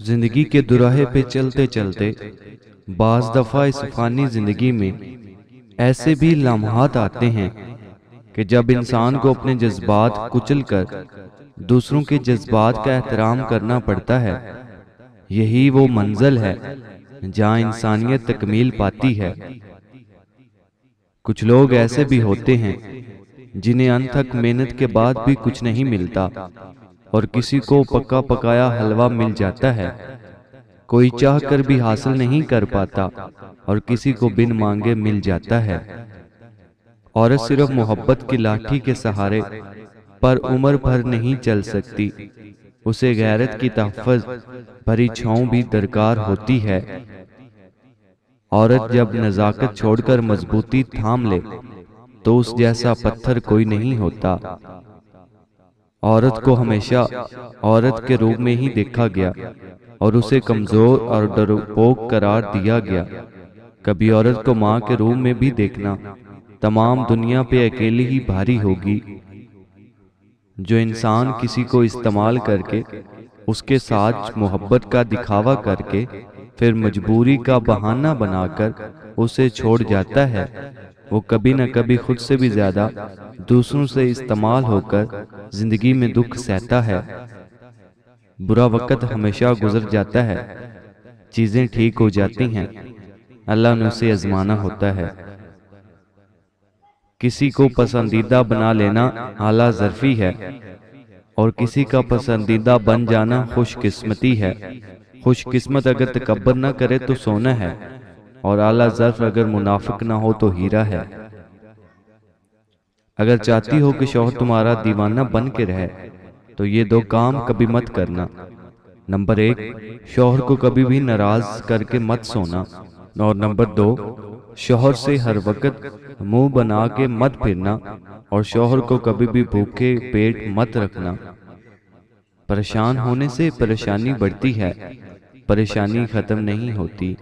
जिंदगी के दुराहे पे चलते चलते बाज दफ़ा इस फानी ज़िंदगी में ऐसे भी लम्हात आते हैं कि जब इंसान को अपने जज्बात कुचल कर दूसरों के जज्बात का एहतराम करना पड़ता है यही वो मंजिल है जहाँ इंसानियत तकमील पाती है कुछ लोग ऐसे भी होते हैं जिन्हें अनथक मेहनत के बाद भी कुछ नहीं मिलता और किसी को पक्का पकाया हलवा मिल जाता है कोई चाह कर भी हासिल नहीं कर पाता और किसी को बिन मांगे मिल जाता है औरत सिर्फ मोहब्बत की लाठी के सहारे पर उम्र भर नहीं चल सकती उसे गैरत की तहफ़ भरी छाँव भी दरकार होती है औरत जब नज़ाकत छोड़कर मजबूती थाम ले तो उस जैसा पत्थर कोई नहीं होता औरत को हमेशा औरत के रूप में ही देखा गया और उसे कमजोर और डरपोक करार दिया गया कभी औरत को माँ के रूप में भी देखना तमाम दुनिया पे अकेली ही भारी होगी जो इंसान किसी को इस्तेमाल करके उसके साथ मोहब्बत का दिखावा करके फिर मजबूरी का बहाना बनाकर उसे छोड़ जाता है वो कभी न कभी खुद से भी ज़्यादा दूसरों से इस्तेमाल होकर ज़िंदगी में दुख सहता है बुरा वक़्त हमेशा गुजर जाता है चीज़ें ठीक हो जाती हैं अल्लाह ने उसे आजमाना होता है किसी को पसंदीदा बना लेना आला जरफी है और किसी का पसंदीदा बन जाना खुशकिस्मती है खुशकिस्मत अगर तकबर ना करे तो सोना है और आला जर्फ अगर मुनाफिक ना हो तो हीरा है अगर चाहती हो कि शोहर तुम्हारा दीवाना बन के रहे तो ये दो काम कभी मत करना नंबर एक शोहर को कभी भी नाराज करके मत सोना और नंबर दो शोहर से हर वक्त मुंह बना के मत फिरना और शोहर को कभी भी भूखे पेट मत रखना परेशान होने से परेशानी बढ़ती है परेशानी खत्म नहीं होती